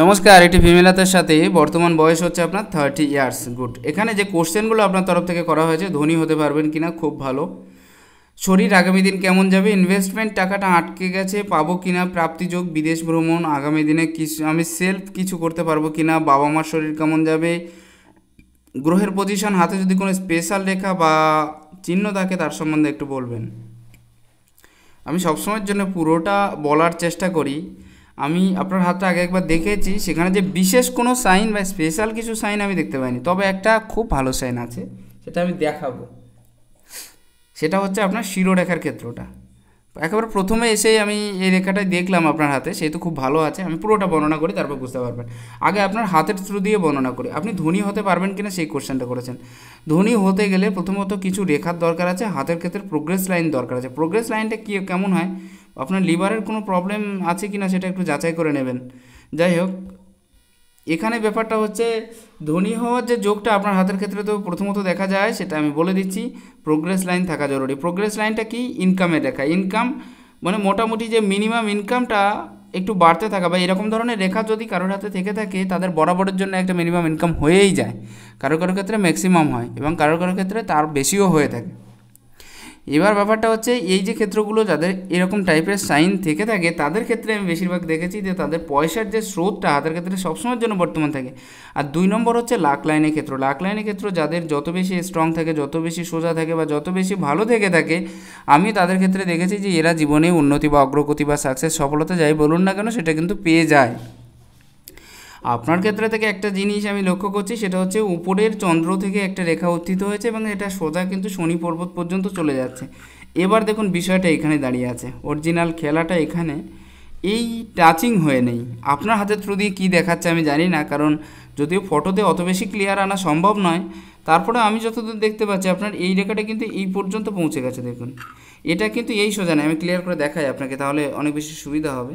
নমস্কার এটি ফিমেলাতের সাথে বর্তমান বয়স হচ্ছে আপনার থার্টি ইয়ার্স গুড এখানে যে কোশ্চেনগুলো আপনার তরফ থেকে করা হয়েছে ধনী হতে পারবেন কিনা খুব ভালো শরীর আগামী দিন কেমন যাবে ইনভেস্টমেন্ট টাকাটা আটকে গেছে পাবো কিনা প্রাপ্তিযোগ বিদেশ ভ্রমণ আগামী দিনে কিছু আমি সেলফ কিছু করতে পারবো কিনা বাবা মার শরীর কেমন যাবে গ্রহের পজিশন হাতে যদি কোনো স্পেশাল রেখা বা চিহ্ন থাকে তার সম্বন্ধে একটু বলবেন আমি সবসময়ের জন্য পুরোটা বলার চেষ্টা করি আমি আপনার হাতটা আগে একবার দেখেছি সেখানে যে বিশেষ কোনো সাইন বা স্পেশাল কিছু সাইন আমি দেখতে পাইনি তবে একটা খুব ভালো সাইন আছে সেটা আমি দেখাবো সেটা হচ্ছে আপনার শিরোরেখার ক্ষেত্রটা একেবারে প্রথমে এসেই আমি এই রেখাটাই দেখলাম আপনার হাতে সেহেতু খুব ভালো আছে আমি পুরোটা বর্ণনা করি তারপর বুঝতে পারবেন আগে আপনার হাতের থ্রু দিয়ে বর্ণনা করি আপনি ধনী হতে পারবেন কিনা সেই কোশ্চেনটা করেছেন ধনী হতে গেলে প্রথমত কিছু রেখার দরকার আছে হাতের ক্ষেত্রে প্রোগ্রেস লাইন দরকার আছে প্রোগ্রেস লাইনটা কী কেমন হয় আপনার লিভারের কোনো প্রবলেম আছে কি না সেটা একটু যাচাই করে নেবেন যাই হোক এখানে ব্যাপারটা হচ্ছে ধনী হওয়ার যে যোগটা আপনার হাতের ক্ষেত্রে তো প্রথমত দেখা যায় সেটা আমি বলে দিচ্ছি প্রোগ্রেস লাইন থাকা জরুরি প্রোগ্রেস লাইনটা কি ইনকামে দেখা ইনকাম মানে মোটামুটি যে মিনিমাম ইনকামটা একটু বাড়তে থাকা বা এরকম ধরনের রেখা যদি কারোর হাতে থেকে থাকে তাদের বরাবরের জন্য একটা মিনিমাম ইনকাম হয়েই যায় কারো কারোর ক্ষেত্রে ম্যাক্সিমাম হয় এবং কারো কারোর ক্ষেত্রে তার বেশিও হয়ে থাকে এবার ব্যাপারটা হচ্ছে এই যে ক্ষেত্রগুলো যাদের এরকম টাইপের সাইন থেকে থাকে তাদের ক্ষেত্রে আমি বেশিরভাগ দেখেছি যে তাদের পয়সার যে স্রোতটা তাদের ক্ষেত্রে সবসময়ের জন্য বর্তমান থাকে আর দুই নম্বর হচ্ছে লাখ লাইনের ক্ষেত্র লাখ লাইনের ক্ষেত্র যাদের যত বেশি স্ট্রং থাকে যত বেশি সোজা থাকে বা যত বেশি ভালো থেকে থাকে আমি তাদের ক্ষেত্রে দেখেছি যে এরা জীবনে উন্নতি বা অগ্রগতি বা সাকসেস সফলতা যাই বলুন না কেন সেটা কিন্তু পেয়ে যায় আপনার ক্ষেত্রে থেকে একটা জিনিস আমি লক্ষ্য করছি সেটা হচ্ছে উপরের চন্দ্র থেকে একটা রেখা উত্থিত হয়েছে এবং এটা সোজা কিন্তু শনি পর্বত পর্যন্ত চলে যাচ্ছে এবার দেখুন বিষয়টা এখানে দাঁড়িয়ে আছে অরিজিনাল খেলাটা এখানে এই টাচিং হয়ে নেই আপনার হাতের থ্রু দিয়ে কী দেখাচ্ছে আমি জানি না কারণ যদিও ফটোতে অত বেশি ক্লিয়ার আনা সম্ভব নয় তারপরে আমি যতদূর দেখতে পাচ্ছি আপনার এই রেখাটা কিন্তু এই পর্যন্ত পৌঁছে গেছে দেখুন এটা কিন্তু এই সোজা নয় আমি ক্লিয়ার করে দেখাই আপনাকে তাহলে অনেক বেশি সুবিধা হবে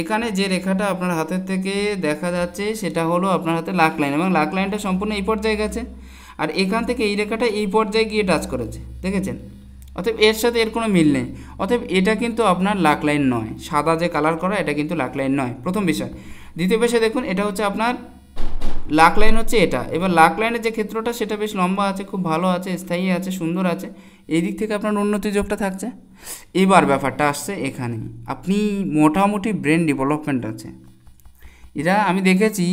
এখানে যে রেখাটা আপনার হাতের থেকে দেখা যাচ্ছে সেটা হলো আপনার হাতে লাক লাইন এবং লাক লাইনটা সম্পূর্ণ এই পর্যায়ে গেছে আর এখান থেকে এই রেখাটা এই পর্যায়ে গিয়ে টাচ করেছে দেখেছেন অতএব এর সাথে এর কোনো মিল নেই অতএব এটা কিন্তু আপনার লাক লাইন নয় সাদা যে কালার করা এটা কিন্তু লাক লাইন নয় প্রথম বিষয় দ্বিতীয় বিষয় দেখুন এটা হচ্ছে আপনার লাক লাইন হচ্ছে এটা এবার লাক লাইনের যে ক্ষেত্রটা সেটা বেশ লম্বা আছে খুব ভালো আছে স্থায়ী আছে সুন্দর আছে এই দিক থেকে আপনার উন্নতি যোগটা থাকছে এবার ব্যাপারটা আসছে এখানে আপনি মোটামুটি ব্রেন ডেভেলপমেন্ট আছে এরা আমি দেখেছি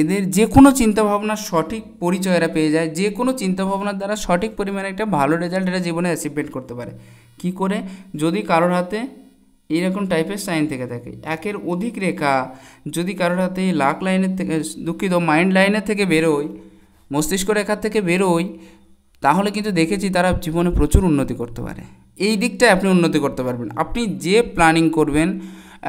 এদের যে কোনো চিন্তাভাবনার সঠিক পরিচয় এরা পেয়ে যায় যে কোনো চিন্তাভাবনার দ্বারা সঠিক পরিমাণে একটা ভালো রেজাল্ট এরা জীবনে অ্যাচিভমেন্ট করতে পারে কি করে যদি কারোর হাতে এইরকম টাইপের সাইন থেকে থাকে একের অধিক রেখা যদি কারোর হাতে লাখ লাইনের থেকে দুঃখিত মাইন্ড লাইনের থেকে বেরোয় মস্তিষ্ক রেখার থেকে বেরোয় তাহলে কিন্তু দেখেছি তারা জীবনে প্রচুর উন্নতি করতে পারে এই দিকটায় আপনি উন্নতি করতে পারবেন আপনি যে প্ল্যানিং করবেন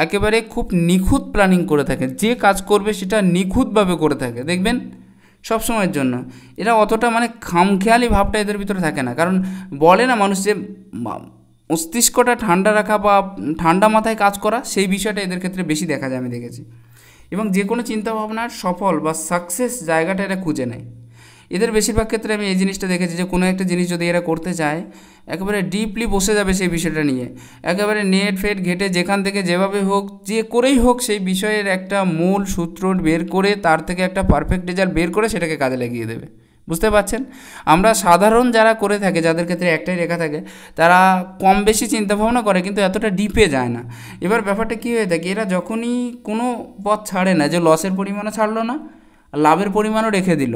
একেবারে খুব নিখুঁত প্ল্যানিং করে থাকে যে কাজ করবে সেটা নিখুঁতভাবে করে থাকে দেখবেন সব সময়ের জন্য এরা অতটা মানে খামখেয়ালি ভাবটা এদের ভিতরে থাকে না কারণ বলে না মানুষ যে মস্তিষ্কটা ঠান্ডা রাখা বা ঠান্ডা মাথায় কাজ করা সেই বিষয়টা এদের ক্ষেত্রে বেশি দেখা যায় আমি দেখেছি এবং যে কোনো চিন্তাভাবনার সফল বা সাকসেস জায়গাটা এরা খুঁজে নেয় এদের বেশিরভাগ ক্ষেত্রে আমি এই জিনিসটা দেখেছি যে কোনো একটা জিনিস যদি এরা করতে চায় একেবারে ডিপলি বসে যাবে সেই বিষয়টা নিয়ে একেবারে নেট ফেট ঘেটে যেখান থেকে যেভাবে হোক যে করেই হোক সেই বিষয়ের একটা মূল সূত্র বের করে তার থেকে একটা পারফেক্ট রেজাল্ট বের করে সেটাকে কাজে লাগিয়ে দেবে বুঝতে পাচ্ছেন আমরা সাধারণ যারা করে থাকে যাদের ক্ষেত্রে একটাই রেখা থাকে তারা কম বেশি চিন্তাভাবনা করে কিন্তু এতটা ডিপে যায় না এবার ব্যাপারটা কী হয়ে থাকে এরা যখনই কোনো পথ ছাড়ে না যে লসের পরিমাণও ছাড়লো না লাভের পরিমাণও রেখে দিল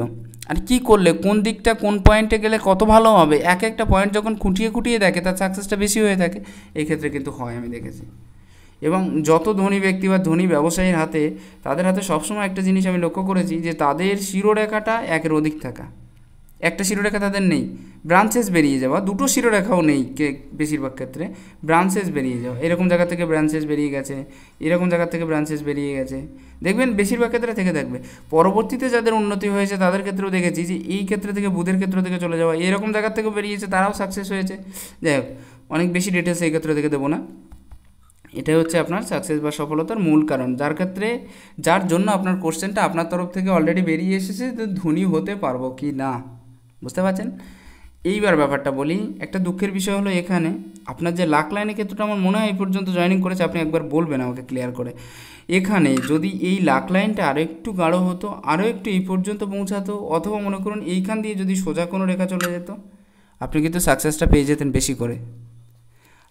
আর কি করলে কোন দিকটা কোন পয়েন্টে গেলে কত ভালো হবে এক একটা পয়েন্ট যখন খুঁটিয়ে খুঁটিয়ে দেখে তার সাকসেসটা বেশি হয়ে থাকে এক্ষেত্রে কিন্তু হয় আমি দেখেছি এবং যত ধনী ব্যক্তি বা ধনী ব্যবসায়ীর হাতে তাদের হাতে সবসময় একটা জিনিস আমি লক্ষ্য করেছি যে তাদের শিরোরেখাটা একের অধিক থাকা একটা শিরোরেখা তাদের নেই ব্রাঞ্চেস বেরিয়ে যাওয়া দুটো শিরোরেখাও নেই কে বেশিরভাগ ক্ষেত্রে ব্রাঞ্চেস বেরিয়ে যাওয়া এরকম জায়গা থেকে ব্রাঞ্চেস বেরিয়ে গেছে এরকম জায়গা থেকে ব্রাঞ্চেস বেরিয়ে গেছে দেখবেন বেশিরভাগ ক্ষেত্রে থেকে থাকবে পরবর্তীতে যাদের উন্নতি হয়েছে তাদের ক্ষেত্রেও দেখেছি যে এই ক্ষেত্র থেকে বুধের ক্ষেত্র থেকে চলে যাওয়া এরকম জায়গা থেকে বেরিয়েছে তারাও সাকসেস হয়েছে যাই হোক অনেক বেশি ডিটেলস এই ক্ষেত্রে থেকে দেবো না এটাই হচ্ছে আপনার সাকসেস বা সফলতার মূল কারণ যার ক্ষেত্রে যার জন্য আপনার কোশ্চেনটা আপনার তরফ থেকে অলরেডি বেরিয়ে এসেছে তো ধনী হতে পারবো কি না বুঝতে পারছেন এইবার ব্যাপারটা বলি একটা দুঃখের বিষয় হলো এখানে আপনার যে লাখ লাইনের ক্ষেত্রটা আমার মনে হয় এই পর্যন্ত জয়েনিং করেছে আপনি একবার বলবেন আমাকে ক্লিয়ার করে এখানে যদি এই লাখ লাইনটা আরও একটু গাঢ় হতো আরও একটু এই পর্যন্ত পৌঁছাতো অথবা মনে করুন এইখান দিয়ে যদি সোজা কোনো রেখা চলে যেত আপনি কিন্তু সাকসেসটা পেয়ে যেতেন বেশি করে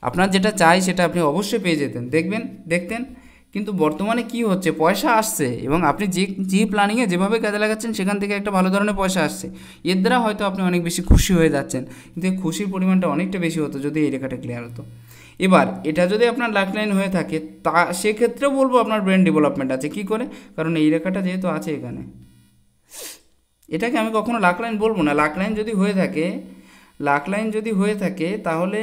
আপনার যেটা চাই সেটা আপনি অবশ্যই পেয়ে যেতেন দেখবেন দেখতেন কিন্তু বর্তমানে কি হচ্ছে পয়সা আসছে এবং আপনি যে যে প্ল্যানিংয়ে যেভাবে কাজে লাগাচ্ছেন সেখান থেকে একটা ভালো ধরনের পয়সা আসছে এর দ্বারা হয়তো আপনি অনেক বেশি খুশি হয়ে যাচ্ছেন কিন্তু এই খুশির পরিমাণটা অনেকটা বেশি হতো যদি এই রেখাটা ক্লিয়ার হতো এবার এটা যদি আপনার লাক লাইন হয়ে থাকে তা সেক্ষেত্রে বলবো আপনার ব্রেন ডেভেলপমেন্ট আছে কি করে কারণ এই রেখাটা যেহেতু আছে এখানে এটাকে আমি কখনো লাক লাইন বলবো না লাক লাইন যদি হয়ে থাকে লাক লাইন যদি হয়ে থাকে তাহলে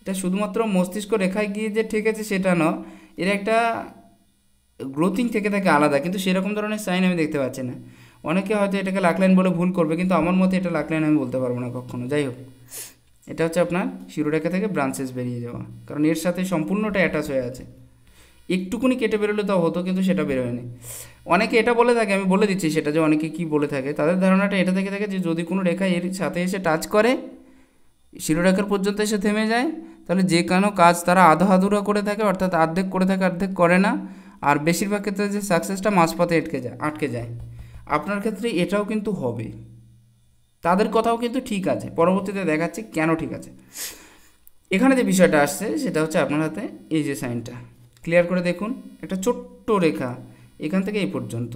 এটা শুধুমাত্র মস্তিষ্ক রেখায় গিয়ে যে ঠেকেছে সেটা নয় এর একটা গ্রোথিং থেকে থাকে আলাদা কিন্তু সেরকম ধরনের সাইন আমি দেখতে পাচ্ছি না অনেকে হয়তো এটাকে লাকলাইন বলে ভুল করবে কিন্তু আমার মতে এটা লাকলাইন আমি বলতে পারবো না কখনো যাই হোক এটা হচ্ছে আপনার শিরোরেখা থেকে ব্রাঞ্চেস বেরিয়ে যাওয়া কারণ এর সাথে সম্পূর্ণটা অ্যাটাচ হয়ে আছে একটুকুনি কেটে বেরোলে তো হতো কিন্তু সেটা বেরোয়নি অনেকে এটা বলে থাকে আমি বলে দিচ্ছি সেটা যে অনেকে কি বলে থাকে তাদের ধারণাটা এটা থেকে থাকে যে যদি কোনো রেখা এর সাথে এসে টাচ করে শিরোরেখার পর্যন্ত এসে থেমে যায় তাহলে যে কোনো কাজ তারা আধা আধুরা করে থাকে অর্থাৎ অর্ধেক করে থাকে অর্ধেক করে না আর বেশিরভাগ ক্ষেত্রে যে সাকসেসটা মাঝপথে আটকে যায় আটকে যায় আপনার ক্ষেত্রে এটাও কিন্তু হবে তাদের কথাও কিন্তু ঠিক আছে পরবর্তীতে দেখাচ্ছে কেন ঠিক আছে এখানে যে বিষয়টা আসছে সেটা হচ্ছে আপনার হাতে এই যে সাইনটা ক্লিয়ার করে দেখুন একটা ছোট্ট রেখা এখান থেকে এই পর্যন্ত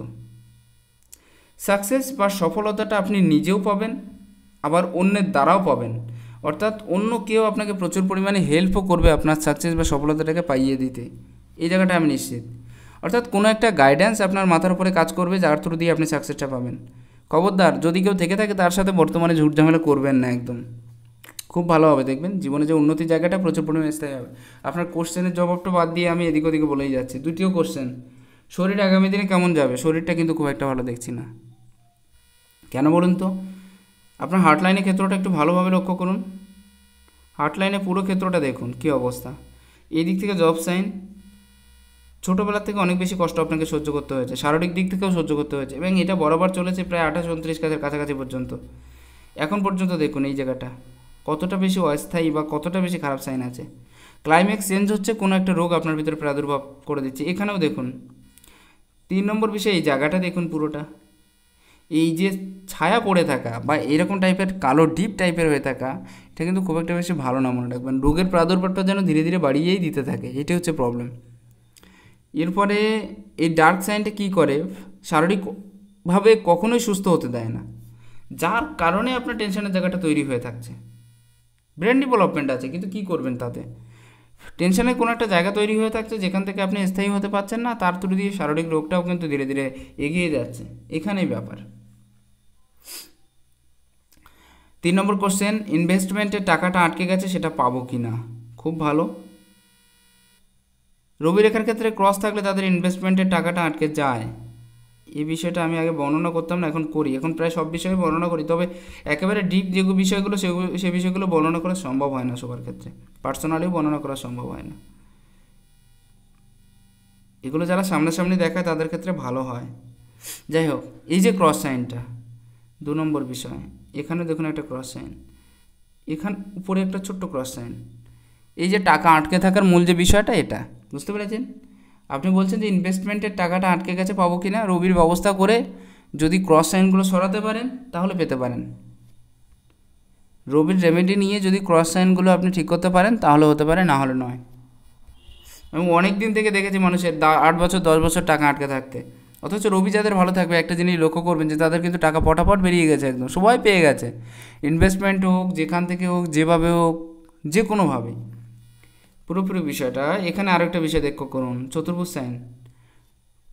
সাকসেস বা সফলতাটা আপনি নিজেও পাবেন আবার অন্যের দ্বারাও পাবেন অর্থাৎ অন্য কেউ আপনাকে প্রচুর পরিমাণে হেল্পও করবে আপনার সাকসেস বা সফলতাটাকে পাইয়ে দিতে এই জায়গাটা আমি নিশ্চিত অর্থাৎ কোনো একটা গাইডেন্স আপনার মাথার উপরে কাজ করবে যার থ্রু দিয়ে আপনি সাকসেসটা পাবেন খবরদার যদি কেউ থেকে থাকে তার সাথে বর্তমানে ঝুটঝামেলা করবেন না একদম খুব ভালো হবে দেখবেন জীবনে যে উন্নতির জায়গাটা প্রচুর পরিমাণে স্থায়ী হবে আপনার কোশ্চেনের জবাবটা বাদ দিয়ে আমি এদিক ওদিকে বলেই যাচ্ছি দুটিও কোশ্চেন শরীর আগামী দিনে কেমন যাবে শরীরটা কিন্তু খুব একটা ভালো দেখছি না কেন বলুন তো আপনার হার্টলাইনের ক্ষেত্রটা একটু ভালোভাবে লক্ষ্য করুন হার্টলাইনে পুরো ক্ষেত্রটা দেখুন কি অবস্থা এই দিক থেকে জব সাইন ছোটোবেলার থেকে অনেক বেশি কষ্ট আপনাকে সহ্য করতে হয়েছে শারীরিক দিক থেকেও সহ্য করতে হয়েছে এবং এটা বরাবর চলেছে প্রায় আঠাশ উনত্রিশ কাজের কাছাকাছি পর্যন্ত এখন পর্যন্ত দেখুন এই জায়গাটা কতটা বেশি অস্থায়ী বা কতটা বেশি খারাপ সাইন আছে ক্লাইম্যাক্স চেঞ্জ হচ্ছে কোনো একটা রোগ আপনার ভিতরে প্রাদুর্ভাব করে দিচ্ছে এখানেও দেখুন তিন নম্বর বিষয়ে এই জায়গাটা দেখুন পুরোটা এই যে ছায়া পড়ে থাকা বা এরকম টাইপের কালো ডিপ টাইপের হয়ে থাকা এটা কিন্তু খুব একটা বেশি ভালো না মনে রাখবেন রোগের প্রাদুর্ভাবটা যেন ধীরে ধীরে বাড়িয়েই দিতে থাকে এটা হচ্ছে প্রবলেম এরপরে এই ডার্ক সাইনটা কী করে শারীরিকভাবে কখনোই সুস্থ হতে দেয় না যার কারণে আপনার টেনশনের জায়গাটা তৈরি হয়ে থাকছে ব্রেন ডেভেলপমেন্ট আছে কিন্তু কি করবেন তাতে টেনশনের কোনো একটা জায়গা তৈরি হয়ে থাকছে যেখান থেকে আপনি স্থায়ী হতে পারছেন না তার তুলে দিয়ে শারীরিক রোগটাও কিন্তু ধীরে ধীরে এগিয়ে যাচ্ছে এখানেই ব্যাপার তিন নম্বর কোশ্চেন ইনভেস্টমেন্টে টাকাটা আটকে গেছে সেটা পাবো কি না খুব ভালো রবি রেখার ক্ষেত্রে ক্রস থাকলে তাদের ইনভেস্টমেন্টের টাকাটা আটকে যায় এই বিষয়টা আমি আগে বর্ণনা করতাম না এখন করি এখন প্রায় সব বিষয়ে বর্ণনা করি তবে একেবারে ডিপ যে বিষয়গুলো সে বিষয়গুলো বর্ণনা করা সম্ভব হয় না সবার ক্ষেত্রে পার্সোনালিও বর্ণনা করা সম্ভব হয় না এগুলো যারা সামনাসামনি দেখায় তাদের ক্ষেত্রে ভালো হয় যাই হোক এই যে ক্রস সাইনটা দু নম্বর বিষয় এখানে দেখুন একটা ক্রস সাইন এখান উপরে একটা ছোট্ট ক্রস সাইন এই যে টাকা আটকে থাকার মূল যে বিষয়টা এটা বুঝতে পেরেছেন আপনি বলছেন যে ইনভেস্টমেন্টের টাকাটা আটকে গেছে পাবো কি না রবির ব্যবস্থা করে যদি ক্রস সাইনগুলো সরাতে পারেন তাহলে পেতে পারেন রবির রেমেডি নিয়ে যদি ক্রস সাইনগুলো আপনি ঠিক করতে পারেন তাহলে হতে পারে না হলে নয় আমি অনেক দিন থেকে দেখেছি মানুষের আট বছর দশ বছর টাকা আটকে থাকতে অথচ রবি যাদের ভালো থাকবে একটা জিনিস লক্ষ্য করবেন যে তাদের কিন্তু টাকা পটাপট বেরিয়ে গেছে একদম সবাই পেয়ে গেছে ইনভেস্টমেন্ট হোক যেখান থেকে হোক যেভাবে হোক যে কোনোভাবেই পুরোপুরি বিষয়টা এখানে একটা বিষয় দেখ করুন চতুর্ভুজ সাইন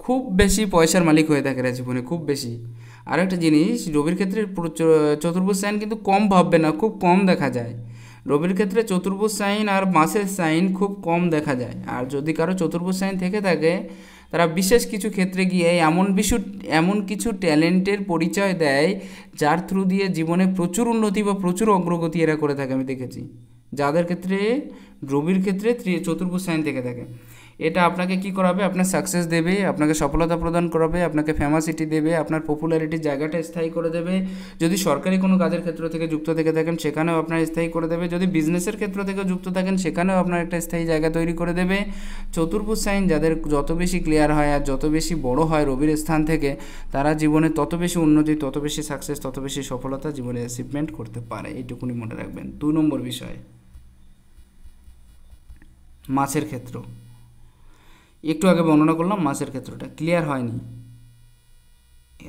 খুব বেশি পয়সার মালিক হয়ে থাকে এরা জীবনে খুব বেশি আর একটা জিনিস রবির ক্ষেত্রে চতুর্ভুজ সাইন কিন্তু কম ভাববে না খুব কম দেখা যায় রবির ক্ষেত্রে চতুর্ভুজ সাইন আর মাসের সাইন খুব কম দেখা যায় আর যদি কারো চতুর্ভুজ সাইন থেকে থাকে তারা বিশেষ কিছু ক্ষেত্রে গিয়ে এমন কিছু এমন কিছু ট্যালেন্টের পরিচয় দেয় যার থ্রু দিয়ে জীবনে প্রচুর উন্নতি বা প্রচুর অগ্রগতি এরা করে থাকে আমি দেখেছি যাদের ক্ষেত্রে রবির ক্ষেত্রে চতুর্ভুজ সাইন থেকে থাকে এটা আপনাকে কি করাবে আপনার সাকসেস দেবে আপনাকে সফলতা প্রদান করাবে আপনাকে ফেমাসিটি দেবে আপনার পপুলারিটি জায়গাটা স্থায়ী করে দেবে যদি সরকারি কোনো কাজের ক্ষেত্র থেকে যুক্ত থেকে থাকেন সেখানেও আপনার স্থায়ী করে দেবে যদি বিজনেসের ক্ষেত্র থেকে যুক্ত থাকেন সেখানেও আপনার একটা স্থায়ী জায়গা তৈরি করে দেবে চতুর্ভুজ সাইন যাদের যত বেশি ক্লিয়ার হয় আর যত বেশি বড় হয় রবির স্থান থেকে তারা জীবনে তত বেশি উন্নতি তত বেশি সাকসেস তত বেশি সফলতা জীবনে অ্যাচিভমেন্ট করতে পারে এইটুকুনি মনে রাখবেন দু নম্বর বিষয় মাছের ক্ষেত্র একটু আগে বর্ণনা করলাম মাছের ক্ষেত্রটা ক্লিয়ার হয়নি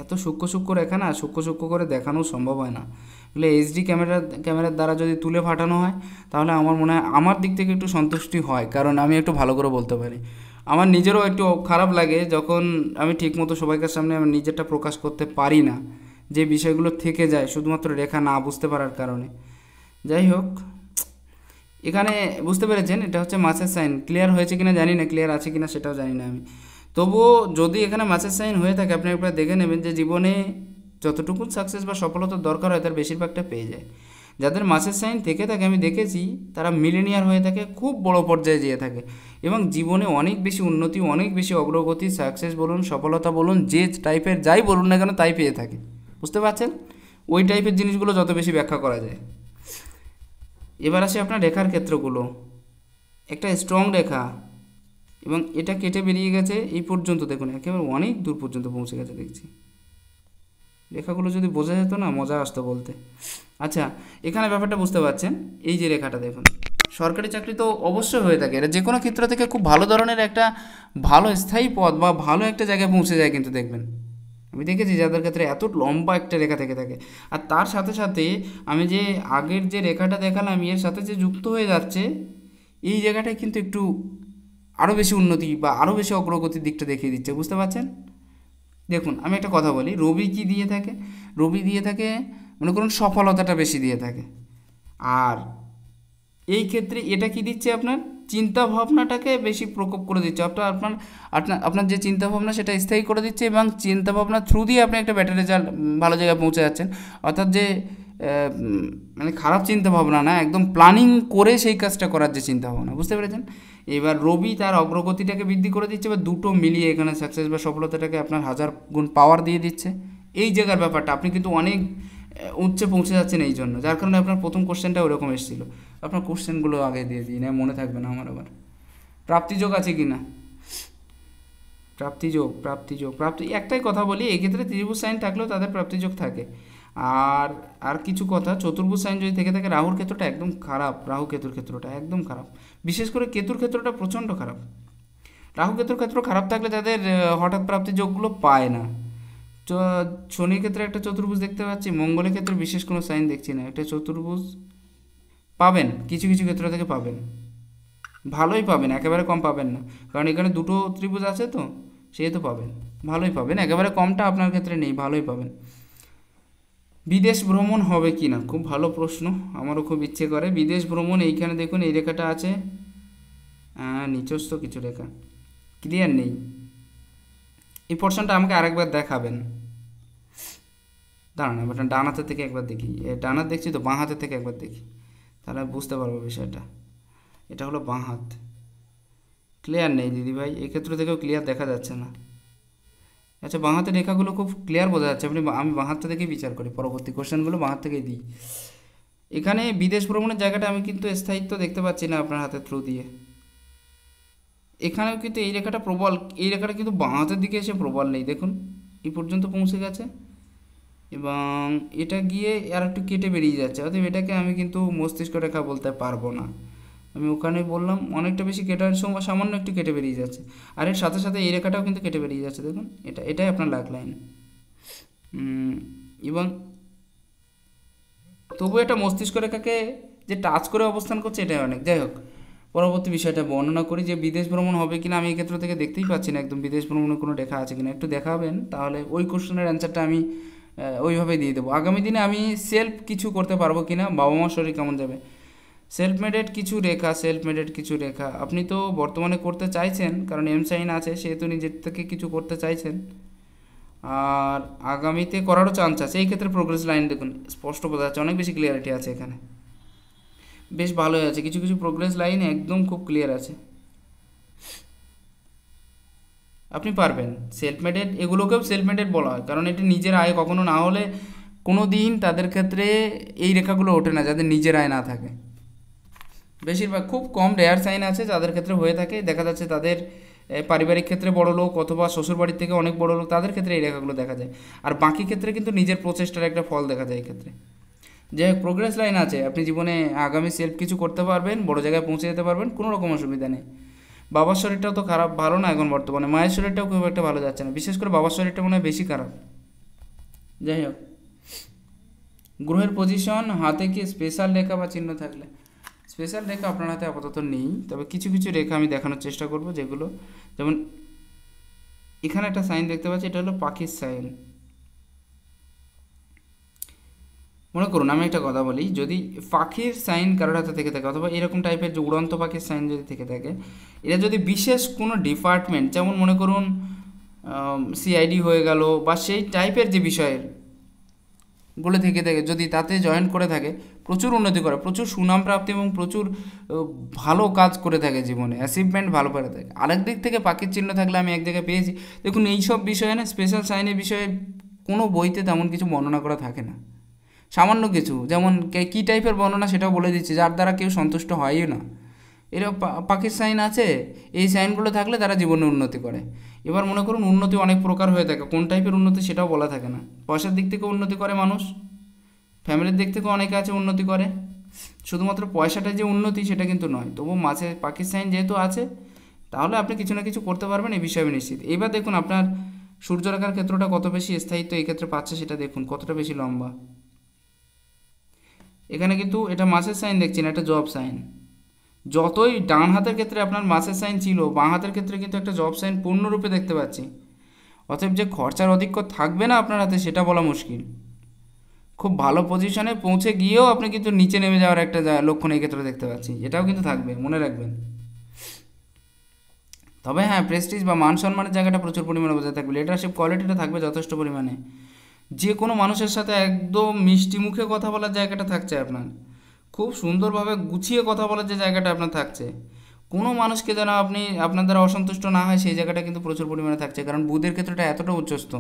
এত সূক্ষ্ম সূক্ষ্ম রেখা না সূক্ষ্ম সূক্ষ্ম করে দেখানো সম্ভব হয় না এগুলো এইচডি ক্যামেরা ক্যামেরার দ্বারা যদি তুলে ফাটানো হয় তাহলে আমার মনে হয় আমার দিক থেকে একটু সন্তুষ্টি হয় কারণ আমি একটু ভালো করে বলতে পারি আমার নিজেরও একটু খারাপ লাগে যখন আমি ঠিকমতো সবাইকার সামনে আমার নিজেরটা প্রকাশ করতে পারি না যে বিষয়গুলো থেকে যায় শুধুমাত্র রেখা না বুঝতে পারার কারণে যাই হোক এখানে বুঝতে পেরেছেন এটা হচ্ছে মাছের সাইন ক্লিয়ার হয়েছে কিনা জানি না ক্লিয়ার আছে কিনা সেটাও জানি না আমি তবুও যদি এখানে মাছের সাইন হয়ে থাকে আপনি একবার দেখে নেবেন যে জীবনে যতটুকু সাকসেস বা সফলতার দরকার হয় তার বেশিরভাগটা পেয়ে যায় যাদের মাছের সাইন থেকে থাকে আমি দেখেছি তারা মিলেনিয়ার হয়ে থাকে খুব বড় পর্যায়ে যেয়ে থাকে এবং জীবনে অনেক বেশি উন্নতি অনেক বেশি অগ্রগতি সাকসেস বলুন সফলতা বলুন যে টাইপের যাই বলুন না কেন তাই পেয়ে থাকে বুঝতে পারছেন ওই টাইপের জিনিসগুলো যত বেশি ব্যাখ্যা করা যায় এবার আসি আপনার রেখার ক্ষেত্রগুলো একটা স্ট্রং রেখা এবং এটা কেটে বেরিয়ে গেছে এই পর্যন্ত দেখুন একেবারে অনেক দূর পর্যন্ত পৌঁছে গেছে দেখছি রেখাগুলো যদি বোঝা যেত না মজা আসতো বলতে আচ্ছা এখানে ব্যাপারটা বুঝতে পারছেন এই যে রেখাটা দেখুন সরকারি চাকরি তো অবশ্যই হয়ে থাকে এটা যে কোনো ক্ষেত্র থেকে খুব ভালো ধরনের একটা ভালো স্থায়ী পদ বা ভালো একটা জায়গায় পৌঁছে যায় কিন্তু দেখবেন আমি দেখেছি যাদের ক্ষেত্রে এত লম্বা একটা রেখা থেকে থাকে আর তার সাথে সাথে আমি যে আগের যে রেখাটা দেখালাম এর সাথে যে যুক্ত হয়ে যাচ্ছে এই জায়গাটায় কিন্তু একটু আরও বেশি উন্নতি বা আরও বেশি অগ্রগতির দিকটা দেখিয়ে দিচ্ছে বুঝতে পারছেন দেখুন আমি একটা কথা বলি রবি কি দিয়ে থাকে রবি দিয়ে থাকে মনে করুন সফলতাটা বেশি দিয়ে থাকে আর এই ক্ষেত্রে এটা কি দিচ্ছে আপনার চিন্তা ভাবনাটাকে বেশি প্রকোপ করে দিচ্ছে আপনার আপনার আপনার আপনার যে চিন্তাভাবনা সেটা স্থায়ী করে দিচ্ছে এবং চিন্তাভাবনা থ্রু দিয়ে আপনি একটা ব্যাটারি রেজাল্ট ভালো জায়গায় পৌঁছে যাচ্ছেন অর্থাৎ যে মানে খারাপ চিন্তাভাবনা না একদম প্ল্যানিং করে সেই কাজটা করার যে চিন্তা ভাবনা বুঝতে পেরেছেন এবার রবি তার অগ্রগতিটাকে বৃদ্ধি করে দিচ্ছে বা দুটো মিলিয়ে এখানে সাকসেস বা সফলতাটাকে আপনার হাজার গুণ পাওয়ার দিয়ে দিচ্ছে এই জায়গার ব্যাপারটা আপনি কিন্তু অনেক উচ্চে পৌঁছে যাচ্ছেন এই জন্য যার কারণে আপনার প্রথম কোশ্চেনটা ওরকম এসেছিল আপনার কোশ্চেনগুলো আগে দিয়ে দিই না মনে থাকবে না আমার আবার প্রাপ্তিযোগ আছে কি না প্রাপ্তিযোগ প্রাপ্তিযোগ প্রাপ্তি একটাই কথা বলি এক্ষেত্রে ত্রিভুজ সাইন থাকলেও তাদের প্রাপ্তিযোগ থাকে আর আর কিছু কথা চতুর্ভুজ সাইন যদি থেকে থাকে রাহুর ক্ষেত্রটা একদম খারাপ রাহু কেতুর ক্ষেত্রটা একদম খারাপ বিশেষ করে কেতুর ক্ষেত্রটা প্রচণ্ড খারাপ রাহু কেতুর ক্ষেত্র খারাপ থাকলে তাদের হঠাৎ প্রাপ্তিযোগগুলো পায় না শনির ক্ষেত্রে একটা চতুর্ভুজ দেখতে পাচ্ছি মঙ্গলের ক্ষেত্রে বিশেষ কোনো সাইন দেখছি না একটা চতুর্ভুজ পাবেন কিছু কিছু ক্ষেত্র থেকে পাবেন ভালোই পাবেন একেবারে কম পাবেন না কারণ এখানে দুটো ত্রিভুজ আছে তো সে তো পাবেন ভালোই পাবেন একেবারে কমটা আপনার ক্ষেত্রে নেই ভালোই পাবেন বিদেশ ভ্রমণ হবে কি না খুব ভালো প্রশ্ন আমারও খুব ইচ্ছে করে বিদেশ ভ্রমণ এইখানে দেখুন এই রেখাটা আছে নিচস্ব কিছু রেখা ক্লিয়ার নেই এই পোর্শনটা আমাকে আরেকবার দেখাবেন দাঁড়ান এবার ডান হাতের থেকে একবার দেখি ডান হাত দেখছি তো বাঁ হাতের থেকে একবার দেখি তাহলে বুঝতে পারবো বিষয়টা এটা হলো বাঁ হাত ক্লিয়ার নেই দিদিভাই এক্ষেত্রে থেকেও ক্লিয়ার দেখা যাচ্ছে না আচ্ছা বাঁ হাতের রেখাগুলো খুব ক্লিয়ার বোঝা যাচ্ছে আপনি আমি বাঁ হাতটা থেকেই বিচার করি পরবর্তী কোশ্চেনগুলো বাঁ হাত থেকেই দিই এখানে বিদেশ ভ্রমণের জায়গাটা আমি কিন্তু স্থায়িত্ব দেখতে পাচ্ছি না আপনার হাতের থ্রু দিয়ে এখানেও কিন্তু এই রেখাটা প্রবল এই রেখাটা কিন্তু বাঁ হাতের দিকে এসে প্রবল নেই দেখুন এই পর্যন্ত পৌঁছে গেছে এবং এটা গিয়ে আর একটু কেটে বেরিয়ে যাচ্ছে অতএব এটাকে আমি কিন্তু মস্তিষ্ক রেখা বলতে পারবো না আমি ওখানে বললাম অনেকটা বেশি কেটার সময় সামান্য একটু কেটে বেরিয়ে যাচ্ছে আর এর সাথে সাথে এই রেখাটাও কিন্তু কেটে বেরিয়ে যাচ্ছে দেখুন এটা এটাই আপনার লাগ লাইন এবং তবু এটা মস্তিষ্ক রেখাকে যে টাচ করে অবস্থান করছে এটাই অনেক যাই হোক পরবর্তী বিষয়টা বর্ণনা করি যে বিদেশ ভ্রমণ হবে কিনা আমি এক্ষেত্র থেকে দেখতেই পাচ্ছি না একদম বিদেশ ভ্রমণের কোনো দেখা আছে কিনা একটু দেখাবেন তাহলে ওই কোশ্চেনের অ্যান্সারটা আমি ওইভাবে দিয়ে দেবো আগামী দিনে আমি সেলফ কিছু করতে পারবো কিনা বাবা মার শরীর কেমন যাবে সেলফ মেডেড কিছু রেখা সেলফ মেডেড কিছু রেখা আপনি তো বর্তমানে করতে চাইছেন কারণ এম সাইন আছে সেহেতু নিজের থেকে কিছু করতে চাইছেন আর আগামীতে করারও চান্স আছে এই ক্ষেত্রে প্রোগ্রেস লাইন দেখুন স্পষ্ট বোঝা যাচ্ছে অনেক বেশি ক্লিয়ারিটি আছে এখানে বেশ ভালোই আছে কিছু কিছু প্রোগ্রেস লাইন একদম খুব ক্লিয়ার আছে আপনি পারবেন সেলফ মেডেড এগুলোকেও সেলফ মেডেড বলা হয় কারণ এটা নিজের আয় কখনো না হলে কোনো দিন তাদের ক্ষেত্রে এই রেখাগুলো ওঠে না যাদের নিজের আয় না থাকে বেশিরভাগ খুব কম রেয়ার সাইন আছে যাদের ক্ষেত্রে হয়ে থাকে দেখা যাচ্ছে তাদের পারিবারিক ক্ষেত্রে বড় লোক অথবা শ্বশুরবাড়ির থেকে অনেক বড় লোক তাদের ক্ষেত্রে এই রেখাগুলো দেখা যায় আর বাকি ক্ষেত্রে কিন্তু নিজের প্রচেষ্টার একটা ফল দেখা যায় এক্ষেত্রে যে হোক প্রোগ্রেস লাইন আছে আপনি জীবনে আগামী সেলফ কিছু করতে পারবেন বড় জায়গায় পৌঁছে যেতে পারবেন কোনো রকম অসুবিধা নেই বাবার শরীরটাও তো খারাপ ভালো না এখন বর্তমানে মায়ের শরীরটাও খুব একটা ভালো যাচ্ছে না বিশেষ করে বাবার শরীরটা মনে হয় বেশি খারাপ যাই হোক গ্রহের পজিশন হাতে কি স্পেশাল রেখা বা চিহ্ন থাকলে স্পেশাল রেখা আপনার হাতে আপাতত নেই তবে কিছু কিছু রেখা আমি দেখানোর চেষ্টা করব যেগুলো যেমন এখানে একটা সাইন দেখতে পাচ্ছি এটা হলো পাখির সাইন মনে করুন আমি একটা কথা বলি যদি পাখির সাইন কারোর হাতে থেকে থাকে অথবা এরকম টাইপের যে উড়ন্ত পাখির সাইন যদি থেকে থাকে এটা যদি বিশেষ কোনো ডিপার্টমেন্ট যেমন মনে করুন সিআইডি হয়ে গেল বা সেই টাইপের যে বিষয়ের গুলো থেকে থাকে যদি তাতে জয়েন করে থাকে প্রচুর উন্নতি করে প্রচুর সুনাম প্রাপ্তি এবং প্রচুর ভালো কাজ করে থাকে জীবনে অ্যাচিভমেন্ট ভালো করে থাকে আরেক দিক থেকে পাখির চিহ্ন থাকলে আমি এক জায়গায় পেয়েছি দেখুন এইসব বিষয়ে না স্পেশাল সাইনের বিষয়ে কোনো বইতে তেমন কিছু বর্ণনা করা থাকে না সামান্য কিছু যেমন কী টাইপের বর্ণনা সেটাও বলে দিচ্ছে যার দ্বারা কেউ সন্তুষ্ট হয়ই না এরকম পাখির সাইন আছে এই সাইনগুলো থাকলে তারা জীবনে উন্নতি করে এবার মনে করুন উন্নতি অনেক প্রকার হয়ে থাকে কোন টাইপের উন্নতি সেটাও বলা থাকে না পয়সার দিক থেকে উন্নতি করে মানুষ ফ্যামিলির দিক থেকেও অনেকে আছে উন্নতি করে শুধুমাত্র পয়সাটা যে উন্নতি সেটা কিন্তু নয় তবু মাঝে পাখির সাইন যেহেতু আছে তাহলে আপনি কিছু না কিছু করতে পারবেন এই বিষয়ে নিশ্চিত এবার দেখুন আপনার সূর্য রেখার ক্ষেত্রটা কত বেশি স্থায়িত্ব এই ক্ষেত্রে পাচ্ছে সেটা দেখুন কতটা বেশি লম্বা এখানে কিন্তু এটা মাসের সাইন দেখছেন একটা জব সাইন যতই ডান হাতের ক্ষেত্রে আপনার মাসের সাইন ছিল বাঁ হাতের ক্ষেত্রে কিন্তু একটা জব সাইন পূর্ণরূপে দেখতে পাচ্ছি অতএব যে খরচার অধিক্য থাকবে না আপনার হাতে সেটা বলা মুশকিল খুব ভালো পজিশনে পৌঁছে গিয়েও আপনি কিন্তু নিচে নেমে যাওয়ার একটা লক্ষণ এই ক্ষেত্রে দেখতে পাচ্ছি এটাও কিন্তু থাকবে মনে রাখবেন তবে হ্যাঁ প্রেস্টিজ বা মান সম্মানের জায়গাটা প্রচুর পরিমাণে বজায় থাকবে লিডারশিপ কোয়ালিটিটা থাকবে যথেষ্ট পরিমাণে যে কোনো মানুষের সাথে একদম মিষ্টি মুখে কথা বলার জায়গাটা থাকছে আপনার খুব সুন্দরভাবে গুছিয়ে কথা বলার যে জায়গাটা আপনার থাকছে কোনো মানুষকে যেন আপনি আপনার দ্বারা অসন্তুষ্ট না হয় সেই জায়গাটা কিন্তু প্রচুর পরিমাণে থাকছে কারণ বুদ্ধির ক্ষেত্রটা এতটা উচ্চস্ত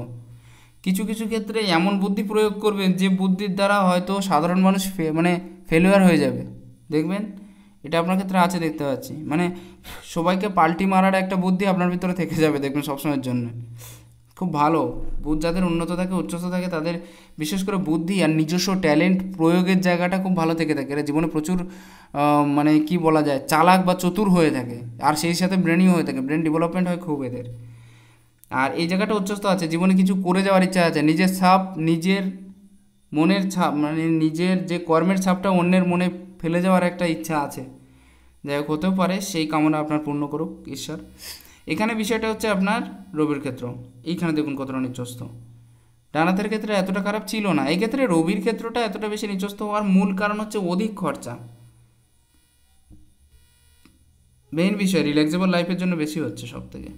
কিছু কিছু ক্ষেত্রে এমন বুদ্ধি প্রয়োগ করবেন যে বুদ্ধির দ্বারা হয়তো সাধারণ মানুষ মানে ফেলুয়ার হয়ে যাবে দেখবেন এটা আপনার ক্ষেত্রে আছে দেখতে পাচ্ছি মানে সবাইকে পাল্টি মারার একটা বুদ্ধি আপনার ভিতরে থেকে যাবে দেখবেন সবসময়ের জন্য খুব ভালো বুধ যাদের উন্নত থাকে উচ্চস্থ থাকে তাদের বিশেষ করে বুদ্ধি আর নিজস্ব ট্যালেন্ট প্রয়োগের জায়গাটা খুব ভালো থেকে থাকে এরা জীবনে প্রচুর মানে কি বলা যায় চালাক বা চতুর হয়ে থাকে আর সেই সাথে ব্রেনই হয়ে থাকে ব্রেন ডেভেলপমেন্ট হয় খুব এদের আর এই জায়গাটা উচ্চস্থ আছে জীবনে কিছু করে যাওয়ার ইচ্ছা আছে নিজের ছাপ নিজের মনের ছাপ মানে নিজের যে কর্মের ছাপটা অন্যের মনে ফেলে যাওয়ার একটা ইচ্ছা আছে যাই হোক হতেও পারে সেই কামনা আপনার পূর্ণ করুক ঈশ্বর এখানে বিষয়টা হচ্ছে আপনার রবির ক্ষেত্র এইখানে দেখুন কতটা নিচস্ত ডানাতের ক্ষেত্রে এতটা খারাপ ছিল না এক্ষেত্রে রবির ক্ষেত্রটা এতটা বেশি নিচস্ত হওয়ার মূল কারণ হচ্ছে অধিক খরচা মেইন বিষয় রিল্যাক্সেবল লাইফের জন্য বেশি হচ্ছে সব থেকে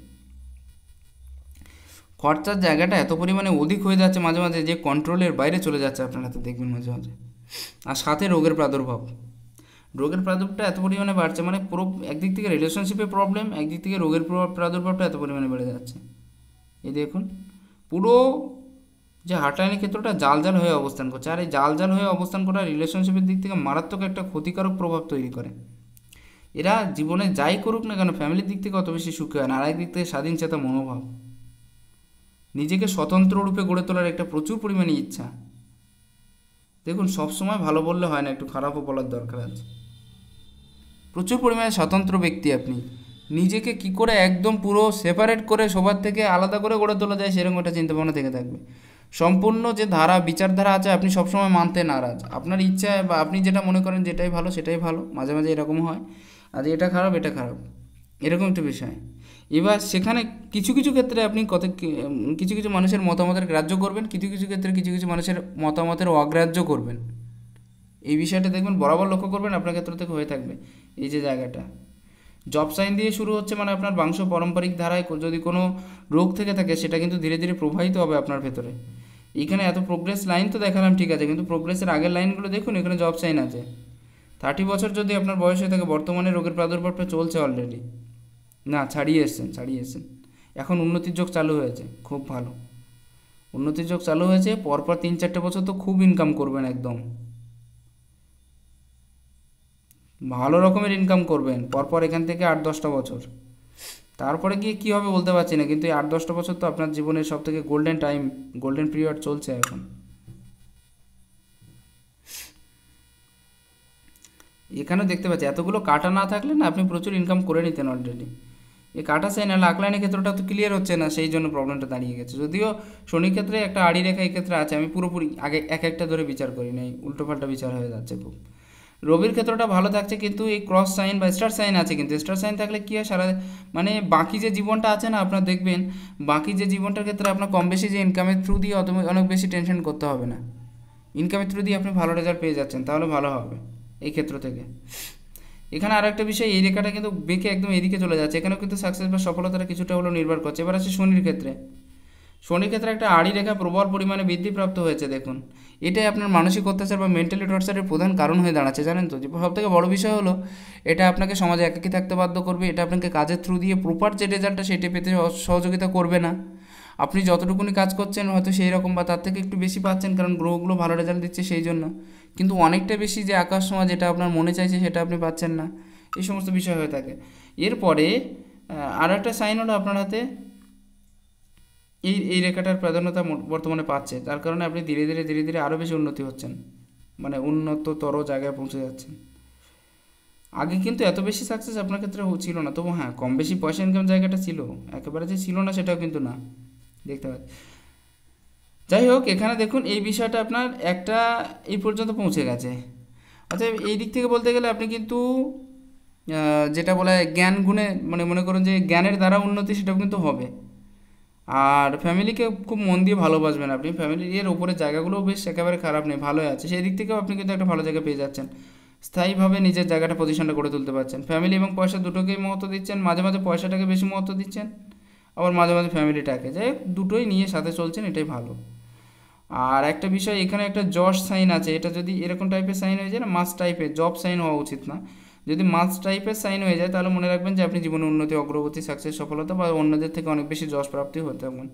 খরচার জায়গাটা এত পরিমাণে অধিক হয়ে যাচ্ছে মাঝে মাঝে যে কন্ট্রোলের বাইরে চলে যাচ্ছে আপনার হাতে দেখবেন মাঝে মাঝে আর সাথে রোগের প্রাদুর্ভাব রোগের প্রাদুর্ভাবটা এত পরিমাণে বাড়ছে মানে পুরো একদিক থেকে রিলেশনশিপে প্রবলেম একদিক থেকে রোগের প্রাদুর্ভাবটা এত পরিমাণে বেড়ে যাচ্ছে এই দেখুন পুরো যে হাটলাইনের ক্ষেত্রটা জাল জাল হয়ে অবস্থান করছে আর এই জাল জাল হয়ে অবস্থান করা রিলেশনশিপের দিক থেকে মারাত্মক একটা ক্ষতিকারক প্রভাব তৈরি করে এরা জীবনে যাই করুক না কেন ফ্যামিলির দিক থেকে অত বেশি সুখী হয় না আর দিক থেকে স্বাধীন চেতা মনোভাব নিজেকে স্বতন্ত্র রূপে গড়ে তোলার একটা প্রচুর পরিমাণে ইচ্ছা দেখুন সবসময় ভালো বললে হয় না একটু খারাপও বলার দরকার আছে প্রচুর পরিমাণে স্বতন্ত্র ব্যক্তি আপনি নিজেকে কি করে একদম পুরো সেপারেট করে সবার থেকে আলাদা করে গড়ে তোলা যায় সেরকম একটা চিন্তাভাবনা থেকে থাকবে সম্পূর্ণ যে ধারা বিচারধারা আছে আপনি সবসময় মানতে নারাজ আপনার ইচ্ছা বা আপনি যেটা মনে করেন যেটাই ভালো সেটাই ভালো মাঝে মাঝে এরকম হয় আর এটা খারাপ এটা খারাপ এরকম একটা বিষয় এবার সেখানে কিছু কিছু ক্ষেত্রে আপনি কত কিছু কিছু মানুষের মতামতের গ্রাহ্য করবেন কিছু কিছু ক্ষেত্রে কিছু কিছু মানুষের মতামতের অগ্রাহ্য করবেন এই বিষয়টা দেখবেন বরাবর লক্ষ্য করবেন আপনার ক্ষেত্র থেকে হয়ে থাকবে এই যে জায়গাটা জব সাইন দিয়ে শুরু হচ্ছে মানে আপনার বাংশ পারম্পরিক ধারায় যদি কোনো রোগ থেকে থাকে সেটা কিন্তু ধীরে ধীরে প্রবাহিত হবে আপনার ভেতরে এখানে এত প্রোগ্রেস লাইন তো দেখালাম ঠিক আছে কিন্তু প্রোগ্রেসের আগের লাইনগুলো দেখুন এখানে জব সাইন আছে থার্টি বছর যদি আপনার বয়স হয়ে থাকে বর্তমানে রোগের প্রাদুর্ভাব চলছে অলরেডি না ছাড়িয়ে এসছেন ছাড়িয়ে এসছেন এখন উন্নতির যোগ চালু হয়েছে খুব ভালো উন্নতির যোগ চালু হয়েছে পরপর তিন চারটে বছর তো খুব ইনকাম করবেন একদম ভালো রকমের ইনকাম করবেন পরপর এখান থেকে আট দশটা বছর তারপরে গিয়ে কী হবে বলতে পারছি না কিন্তু এই আট দশটা বছর তো আপনার জীবনের সব থেকে গোল্ডেন টাইম গোল্ডেন পিরিয়ড চলছে এখন এখানেও দেখতে পাচ্ছি এতগুলো কাটা না থাকলে না আপনি প্রচুর ইনকাম করে নিতেন অলরেডি এই কাটা চাই না লাকলাইনের ক্ষেত্রটা তো ক্লিয়ার হচ্ছে না সেই জন্য প্রবলেমটা দাঁড়িয়ে গেছে যদিও শনি ক্ষেত্রে একটা আড়ি রেখা এক্ষেত্রে আছে আমি পুরোপুরি আগে এক একটা ধরে বিচার করি নাই উল্টোপাল্টা বিচার হয়ে যাচ্ছে খুব রবির ক্ষেত্রটা ভালো থাকছে কিন্তু এই ক্রস সাইন বা স্টার সাইন আছে কিন্তু স্টার সাইন থাকলে কী হয় সারা মানে বাকি যে জীবনটা আছে না আপনার দেখবেন বাকি যে জীবনটার ক্ষেত্রে আপনার কম বেশি যে ইনকামের থ্রু দিয়ে অত অনেক বেশি টেনশন করতে হবে না ইনকামের থ্রু দিয়ে আপনি ভালো রেজাল্ট পেয়ে যাচ্ছেন তাহলে ভালো হবে এই ক্ষেত্র থেকে এখানে আর একটা বিষয় এই রেখাটা কিন্তু বেঁকে একদম এদিকে চলে যাচ্ছে এখানেও কিন্তু সাকসেস বা সফলতাটা কিছুটা হলেও নির্ভর করছে এবার আছে শনির ক্ষেত্রে শনির ক্ষেত্রে একটা আড়ি রেখা প্রবল পরিমাণে বৃদ্ধিপ্রাপ্ত হয়েছে দেখুন এটাই আপনার মানসিক অত্যাচার বা মেন্টালি টর্চারের প্রধান কারণ হয়ে দাঁড়াচ্ছে জানেন তো যে সবথেকে বড় বিষয় হলো এটা আপনাকে সমাজে একাকি থাকতে বাধ্য করবে এটা আপনাকে কাজের থ্রু দিয়ে প্রপার যে রেজাল্টটা সেটা পেতে সহযোগিতা করবে না আপনি যতটুকুনি কাজ করছেন হয়তো সেই রকম বা তার থেকে একটু বেশি পাচ্ছেন কারণ গ্রহগুলো ভালো রেজাল্ট দিচ্ছে সেই জন্য কিন্তু অনেকটা বেশি যে আকাশ সময় যেটা আপনার মনে চাইছে সেটা আপনি পাচ্ছেন না এই সমস্ত বিষয় হয়ে থাকে এরপরে আর একটা সাইন হলো আপনার হাতে এই এই রেখাটার প্রাধান্যতা বর্তমানে পাচ্ছে তার কারণে আপনি ধীরে ধীরে ধীরে ধীরে আরও বেশি উন্নতি হচ্ছেন মানে উন্নততর জায়গায় পৌঁছে যাচ্ছেন আগে কিন্তু এত বেশি সাকসেস আপনার ক্ষেত্রে ছিল না তবু হ্যাঁ কম বেশি পয়সা ইনকাম জায়গাটা ছিল একেবারে যে ছিল না সেটাও কিন্তু না দেখতে পাচ্ছি যাই হোক এখানে দেখুন এই বিষয়টা আপনার একটা এই পর্যন্ত পৌঁছে গেছে আচ্ছা এই দিক থেকে বলতে গেলে আপনি কিন্তু যেটা বলে জ্ঞান গুণে মানে মনে করুন যে জ্ঞানের দ্বারা উন্নতি সেটাও কিন্তু হবে আর ফ্যামিলিকে খুব মন দিয়ে ভালোবাসবেন আপনি ফ্যামিলি এর ওপরের জায়গাগুলোও বেশ একেবারে খারাপ নেই ভালোই আছে সেই দিক থেকেও আপনি কিন্তু একটা ভালো জায়গা পেয়ে যাচ্ছেন স্থায়ীভাবে নিজের জায়গাটা পজিশনটা করে তুলতে পারছেন ফ্যামিলি এবং পয়সা দুটোকেই মহত্ব দিচ্ছেন মাঝে মাঝে পয়সাটাকে বেশি মহত্ব দিচ্ছেন আবার মাঝে মাঝে ফ্যামিলিটাকে যাই দুটোই নিয়ে সাথে চলছেন এটাই ভালো আর একটা বিষয় এখানে একটা জশ সাইন আছে এটা যদি এরকম টাইপের সাইন হয়ে যায় না মাস টাইপের জব সাইন হওয়া উচিত না যদি মাস টাইপের সাইন হয়ে যায় তাহলে মনে রাখবেন যে আপনি জীবনে উন্নতি অগ্রগতি সাকসেস সফলতা বা অন্যদের থেকে অনেক বেশি যশ প্রাপ্তি হয়ে থাকবেন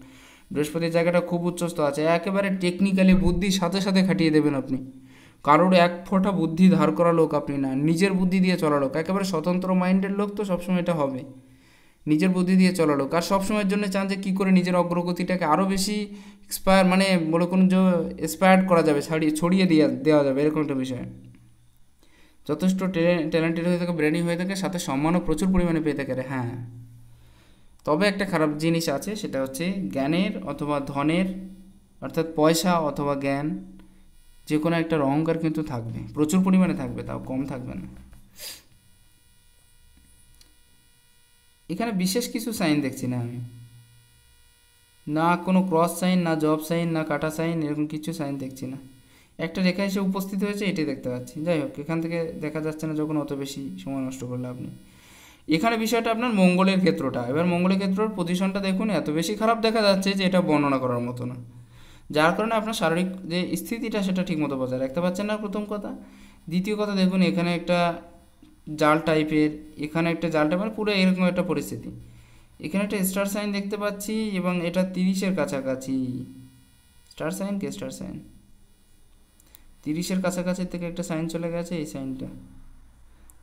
বৃহস্পতির জায়গাটা খুব উচ্চস্ত আছে একেবারে টেকনিক্যালি বুদ্ধির সাথে সাথে খাটিয়ে দেবেন আপনি কারোর এক ফোঁটা বুদ্ধি ধার করা লোক আপনি না নিজের বুদ্ধি দিয়ে চলা লোক একেবারে স্বতন্ত্র মাইন্ডের লোক তো সবসময় এটা হবে নিজের বুদ্ধি দিয়ে চলা লোক আর সবসময়ের জন্য চান যে কী করে নিজের অগ্রগতিটাকে আরও বেশি এক্সপায়ার মানে বলে কোনো যে এক্সপায়ার্ড করা যাবে ছাড়িয়ে ছড়িয়ে দিয়ে দেওয়া যাবে এরকম একটা বিষয় যথেষ্ট ট্যালেন্টেড হয়ে থাকে ব্রেনি হয়ে থাকে সাথে সম্মানও প্রচুর পরিমাণে পেয়ে থাকে হ্যাঁ তবে একটা খারাপ জিনিস আছে সেটা হচ্ছে জ্ঞানের অথবা ধনের অর্থাৎ পয়সা অথবা জ্ঞান যে কোনো একটা অহংকার কিন্তু থাকবে প্রচুর পরিমাণে থাকবে তাও কম থাকবে না এখানে বিশেষ কিছু সাইন দেখছি না আমি না কোনো ক্রস সাইন না জব সাইন না কাটা সাইন এরকম কিছু সাইন দেখছি না একটা রেখা এসে উপস্থিত হয়েছে এটাই দেখতে পাচ্ছি যাই হোক এখান থেকে দেখা যাচ্ছে না যখন অত বেশি সময় নষ্ট করলে আপনি এখানে বিষয়টা আপনার মঙ্গলের ক্ষেত্রটা এবার মঙ্গলের ক্ষেত্রর পজিশনটা দেখুন এত বেশি খারাপ দেখা যাচ্ছে যে এটা বর্ণনা করার মতো না যার কারণে আপনার শারীরিক যে স্থিতিটা সেটা ঠিকমতো বজায় রাখতে পারছেন না প্রথম কথা দ্বিতীয় কথা দেখুন এখানে একটা জাল টাইপের এখানে একটা জাল টাইপের মানে পুরো এরকম একটা পরিস্থিতি এখানে একটা স্টার সাইন দেখতে পাচ্ছি এবং এটা তিরিশের কাছাকাছি স্টার সাইন কে স্টার সাইন তিরিশের কাছাকাছি থেকে একটা সাইন চলে গেছে এই সাইনটা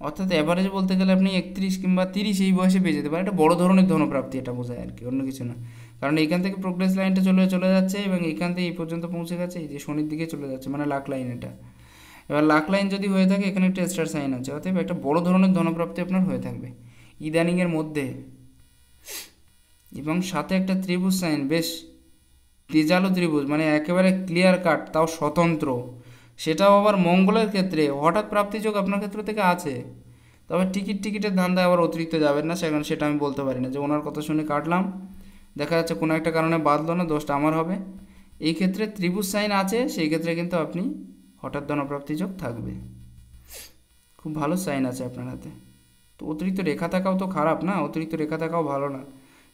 অর্থাৎ অ্যাভারেজ বলতে গেলে আপনি একত্রিশ কিংবা তিরিশ এই বয়সে পেয়ে যেতে পারেন একটা বড় ধরনের ধনপ্রাপ্তি এটা বোঝায় আর কি অন্য কিছু না কারণ এখান থেকে প্রোগ্রেস লাইনটা চলে চলে যাচ্ছে এবং এখান থেকে এই পর্যন্ত পৌঁছে গেছে এই যে শনির দিকে চলে যাচ্ছে মানে লাখ লাইন এটা এবার লাখ লাইন যদি হয়ে থাকে এখানে একটা স্টার সাইন আছে অর্থাৎ একটা বড় ধরনের ধনপ্রাপ্তি আপনার হয়ে থাকবে ইদানিংয়ের মধ্যে এবং সাথে একটা ত্রিভুজ সাইন বেশ তেজালো ত্রিভুজ মানে একেবারে ক্লিয়ার কাট তাও স্বতন্ত্র সেটাও আবার মঙ্গলের ক্ষেত্রে হঠাৎ প্রাপ্তিযোগ আপনার ক্ষেত্র থেকে আছে তবে টিকিট টিকিটের ধান্দায় আবার অতিরিক্ত যাবেন না সেখানে সেটা আমি বলতে পারি না যে ওনার কথা শুনে কাটলাম দেখা যাচ্ছে কোনো একটা কারণে বাঁধল না দোষটা আমার হবে এই ক্ষেত্রে ত্রিভুজ সাইন আছে সেই ক্ষেত্রে কিন্তু আপনি হঠাৎ ধনপ্রাপ্তিযোগ থাকবে খুব ভালো সাইন আছে আপনার হাতে তো অতিরিক্ত রেখা থাকাও তো খারাপ না অতিরিক্ত রেখা থাকাও ভালো না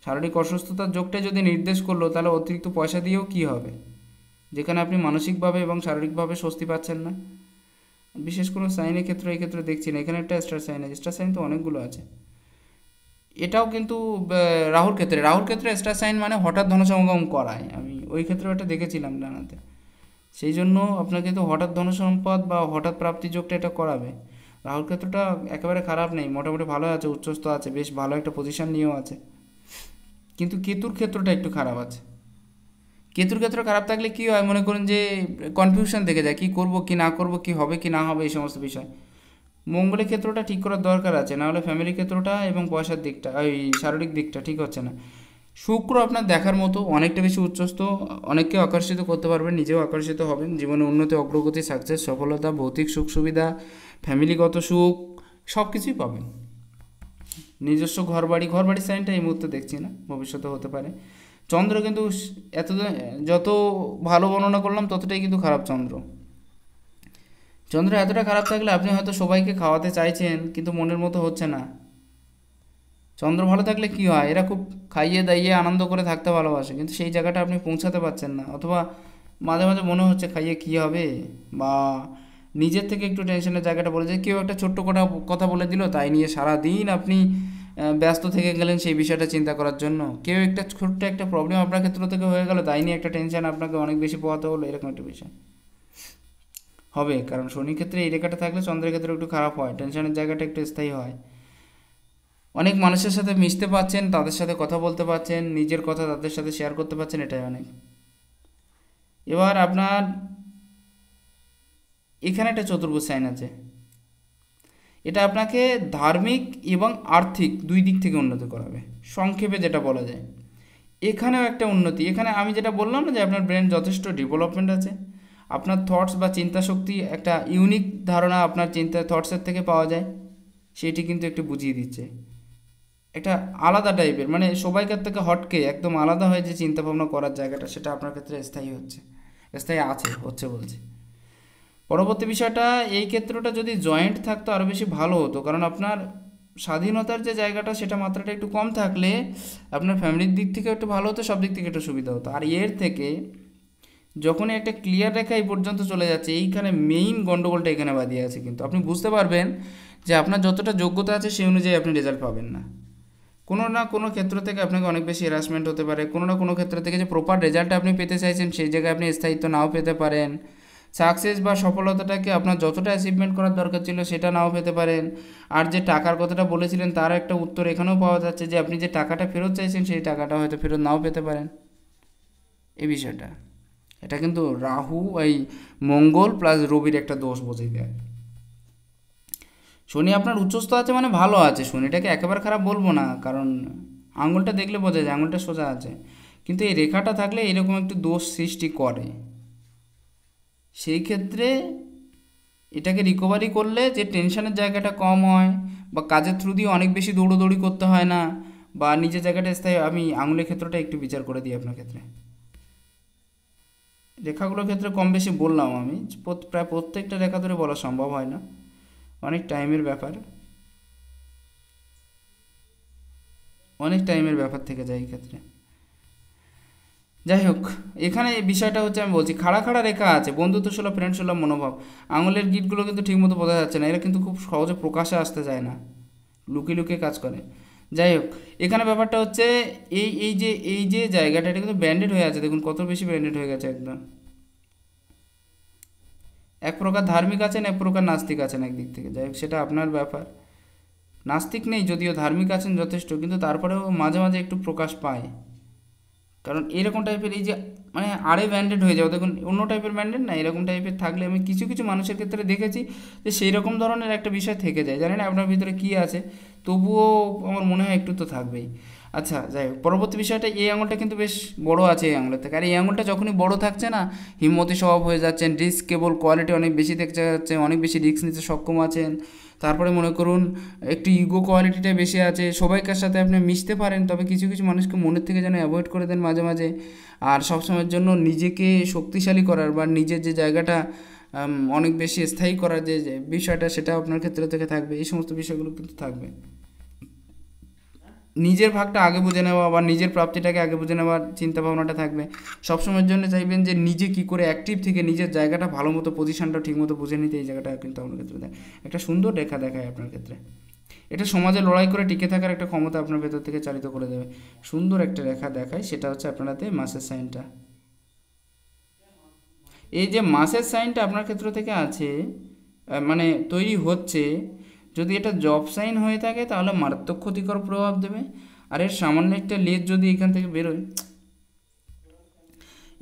শারীরিক অসুস্থতার যোগটা যদি নির্দেশ করলো তাহলে অতিরিক্ত পয়সা দিয়েও কি হবে যেখানে আপনি মানসিকভাবে এবং শারীরিকভাবে স্বস্তি পাচ্ছেন না বিশেষ কোনো সাইনের ক্ষেত্রে এই ক্ষেত্রে দেখছি না এখানে একটা স্টার সাইন আছে স্টার সাইন তো অনেকগুলো আছে এটাও কিন্তু রাহুর ক্ষেত্রে রাহুর ক্ষেত্রে স্টার সাইন মানে হঠাৎ ধনসমাগম করায় আমি ওই ক্ষেত্রেও একটা দেখেছিলাম ডানাতে সেই জন্য আপনাকে তো হঠাৎ ধনসম্পদ বা হঠাৎ যোগটা এটা করাবে রাহুর ক্ষেত্রটা একেবারে খারাপ নেই মোটামুটি ভালো আছে উচ্চস্থ আছে বেশ ভালো একটা পজিশান নিয়েও আছে কিন্তু কেতুর ক্ষেত্রটা একটু খারাপ আছে কেতুর ক্ষেত্র খারাপ থাকলে কি হয় মনে করুন যে কনফিউশন দেখে যায় কি করব কি না করব কি হবে কি না হবে এই সমস্ত বিষয় মঙ্গলের ক্ষেত্রটা ঠিক করার দরকার আছে নাহলে ফ্যামিলি ক্ষেত্রটা এবং পয়সার দিকটা ওই শারীরিক দিকটা ঠিক হচ্ছে না শুক্র আপনার দেখার মতো অনেকটা বেশি উচ্চস্ত অনেককে আকর্ষিত করতে পারবেন নিজেও আকর্ষিত হবেন জীবনে উন্নতি অগ্রগতি সাকসেস সফলতা ভৌতিক সুখ সুবিধা ফ্যামিলিগত সুখ সব কিছুই পাবেন নিজস্ব ঘরবাড়ি বাড়ির সাইনটা এই মুহূর্তে দেখছি না ভবিষ্যতে হতে পারে চন্দ্র কিন্তু এত যত ভালো বর্ণনা করলাম ততটাই কিন্তু খারাপ চন্দ্র চন্দ্র এতটা খারাপ থাকলে আপনি হয়তো সবাইকে খাওয়াতে চাইছেন কিন্তু মনের মতো হচ্ছে না চন্দ্র ভালো থাকলে কি হয় এরা খুব খাইয়ে দাইয়ে আনন্দ করে থাকতে ভালোবাসে কিন্তু সেই জায়গাটা আপনি পৌঁছাতে পারছেন না অথবা মাঝে মাঝে মনে হচ্ছে খাইয়ে কী হবে বা নিজের থেকে একটু টেনশনের জায়গাটা বলে যে কেউ একটা ছোট্ট কথা বলে দিল তাই নিয়ে সারা দিন আপনি ব্যস্ত থেকে গেলেন সেই বিষয়টা চিন্তা করার জন্য কেউ একটা ছোট্ট একটা প্রবলেম আপনার ক্ষেত্র থেকে হয়ে গেল তাই নিয়ে একটা টেনশন আপনাকে অনেক বেশি পোহাতে হলো এরকম একটা বিষয় হবে কারণ শনি ক্ষেত্রে এই রেখাটা থাকলে চন্দ্রের ক্ষেত্রে একটু খারাপ হয় টেনশনের জায়গাটা একটু স্থায়ী হয় অনেক মানুষের সাথে মিশতে পারছেন তাদের সাথে কথা বলতে পারছেন নিজের কথা তাদের সাথে শেয়ার করতে পারছেন এটাই অনেক এবার আপনার এখানে একটা চতুর্ভুজ সাইন আছে এটা আপনাকে ধার্মিক এবং আর্থিক দুই দিক থেকে উন্নত করাবে সংক্ষেপে যেটা বলা যায় এখানেও একটা উন্নতি এখানে আমি যেটা বললাম না যে আপনার ব্রেন যথেষ্ট ডেভেলপমেন্ট আছে আপনার থটস বা চিন্তা শক্তি একটা ইউনিক ধারণা আপনার চিন্তা থটসের থেকে পাওয়া যায় সেটি কিন্তু একটু বুঝিয়ে দিচ্ছে একটা আলাদা টাইপের মানে সবাইকার থেকে হটকে একদম আলাদা হয়ে যে চিন্তাভাবনা করার জায়গাটা সেটা আপনার ক্ষেত্রে স্থায়ী হচ্ছে স্থায়ী আছে হচ্ছে বলছে পরবর্তী বিষয়টা এই ক্ষেত্রটা যদি জয়েন্ট থাকতো আরও বেশি ভালো হতো কারণ আপনার স্বাধীনতার যে জায়গাটা সেটা মাত্রাটা একটু কম থাকলে আপনার ফ্যামিলির দিক থেকে একটু ভালো হতো সব দিক থেকে একটু সুবিধা হতো আর এর থেকে যখনই একটা ক্লিয়ার রেখা এই পর্যন্ত চলে যাচ্ছে এইখানে মেইন গণ্ডগোলটা এখানে বাদিয়ে আছে কিন্তু আপনি বুঝতে পারবেন যে আপনার যতটা যোগ্যতা আছে সেই অনুযায়ী আপনি রেজাল্ট পাবেন না কোনো না কোনো ক্ষেত্র থেকে আপনাকে অনেক বেশি হ্যারাসমেন্ট হতে পারে কোনো না কোনো ক্ষেত্র থেকে যে প্রপার রেজাল্ট আপনি পেতে চাইছেন সেই জায়গায় আপনি স্থায়িত্ব নাও পেতে পারেন সাকসেস বা সফলতাটাকে আপনার যতটা অ্যাচিভমেন্ট করার দরকার ছিল সেটা নাও পেতে পারেন আর যে টাকার কথাটা বলেছিলেন তার একটা উত্তর এখানেও পাওয়া যাচ্ছে যে আপনি যে টাকাটা ফেরত চাইছেন সেই টাকাটা হয়তো ফেরত নাও পেতে পারেন এই বিষয়টা এটা কিন্তু রাহু এই মঙ্গল প্লাস রবির একটা দোষ বোঝাই দেয় শনি আপনার উচ্চস্থ আছে মানে ভালো আছে শনিটাকে একেবারে খারাপ বলবো না কারণ আঙুলটা দেখলে বোঝা যায় আঙুলটা সোজা আছে কিন্তু এই রেখাটা থাকলে এরকম একটু দোষ সৃষ্টি করে সেই ক্ষেত্রে এটাকে রিকভারি করলে যে টেনশানের জায়গাটা কম হয় বা কাজের থ্রু দিয়ে অনেক বেশি দৌড়োদৌড়ি করতে হয় না বা নিজের জায়গাটা স্থায়ী আমি আঙুলের ক্ষেত্রটা একটু বিচার করে দিই আপনার ক্ষেত্রে রেখাগুলোর ক্ষেত্রে কম বেশি বললাম আমি প্রায় প্রত্যেকটা রেখা ধরে বলা সম্ভব হয় না অনেক টাইমের ব্যাপার অনেক টাইমের ব্যাপার থেকে যায় এই ক্ষেত্রে যাই হোক এখানে বিষয়টা হচ্ছে আমি বলছি খাড়া খাড়া রেখা আছে বন্ধুত্ব ছিল ফ্রেন্ড ছিল মনোভাব আঙুলের গিটগুলো কিন্তু ঠিকমতো বোঝা যাচ্ছে না এরা কিন্তু খুব সহজে প্রকাশে আসতে চায় না লুকিয়ে লুকিয়ে কাজ করে যাই হোক এখানে ব্যাপারটা হচ্ছে এই এই যে এই যে জায়গাটা এটা কিন্তু ব্যান্ডেড হয়ে আছে দেখুন কত বেশি ব্যান্ডেড হয়ে গেছে একদম এক প্রকার ধার্মিক আছেন এক প্রকার নাস্তিক আছেন একদিক থেকে যাই হোক সেটা আপনার ব্যাপার নাস্তিক নেই যদিও ধার্মিক আছেন যথেষ্ট কিন্তু তারপরেও মাঝে মাঝে একটু প্রকাশ পায় কারণ এরকম টাইপের এই যে মানে আরে ব্যান্ডেড হয়ে যাবে দেখুন অন্য টাইপের ব্যান্ডেড না এরকম টাইপের থাকলে আমি কিছু কিছু মানুষের ক্ষেত্রে দেখেছি যে সেই রকম ধরনের একটা বিষয় থেকে যায় জানি না আপনার ভিতরে কী আছে তবুও আমার মনে হয় একটু তো থাকবেই আচ্ছা যাই হোক পরবর্তী বিষয়টা এই আঙুলটা কিন্তু বেশ বড় আছে এই আঙুলের থেকে আর এই আঙুলটা যখনই বড় থাকছে না হিম্মতি স্বভাব হয়ে যাচ্ছেন রিস্ক কেবল কোয়ালিটি অনেক বেশি দেখতে যাচ্ছে অনেক বেশি রিস্ক নিতে সক্ষম আছেন তারপরে মনে করুন একটু ইগো কোয়ালিটিটা বেশি আছে সবাইকার সাথে আপনি মিশতে পারেন তবে কিছু কিছু মানুষকে মনের থেকে যেন অ্যাভয়েড করে দেন মাঝে মাঝে আর সবসময়ের জন্য নিজেকে শক্তিশালী করার বা নিজের যে জায়গাটা অনেক বেশি স্থায়ী করার যে বিষয়টা সেটা আপনার ক্ষেত্রে থেকে থাকবে এই সমস্ত বিষয়গুলো কিন্তু থাকবে নিজের ভাগটা আগে বুঝে নেওয়া বা নিজের প্রাপ্তিটাকে আগে বুঝে নেওয়ার চিন্তাভাবনাটা থাকবে সবসময়ের জন্য চাইবেন যে নিজে কি করে অ্যাক্টিভ থেকে নিজের জায়গাটা ভালো মতো পজিশনটা ঠিকমতো বুঝে নিতে এই জায়গাটা কিন্তু আপনার ক্ষেত্রে একটা সুন্দর রেখা দেখায় আপনার ক্ষেত্রে এটা সমাজে লড়াই করে টিকে থাকার একটা ক্ষমতা আপনার ভেতর থেকে চালিত করে দেবে সুন্দর একটা রেখা দেখায় সেটা হচ্ছে আপনারাতে মাসের সাইনটা এই যে মাসের সাইনটা আপনার ক্ষেত্র থেকে আছে মানে তৈরি হচ্ছে যদি এটা জব সাইন হয়ে থাকে তাহলে মারাত্মক ক্ষতিকর প্রভাব দেবে আর এর সামান্য একটা লেজ যদি এখান থেকে বেরোয়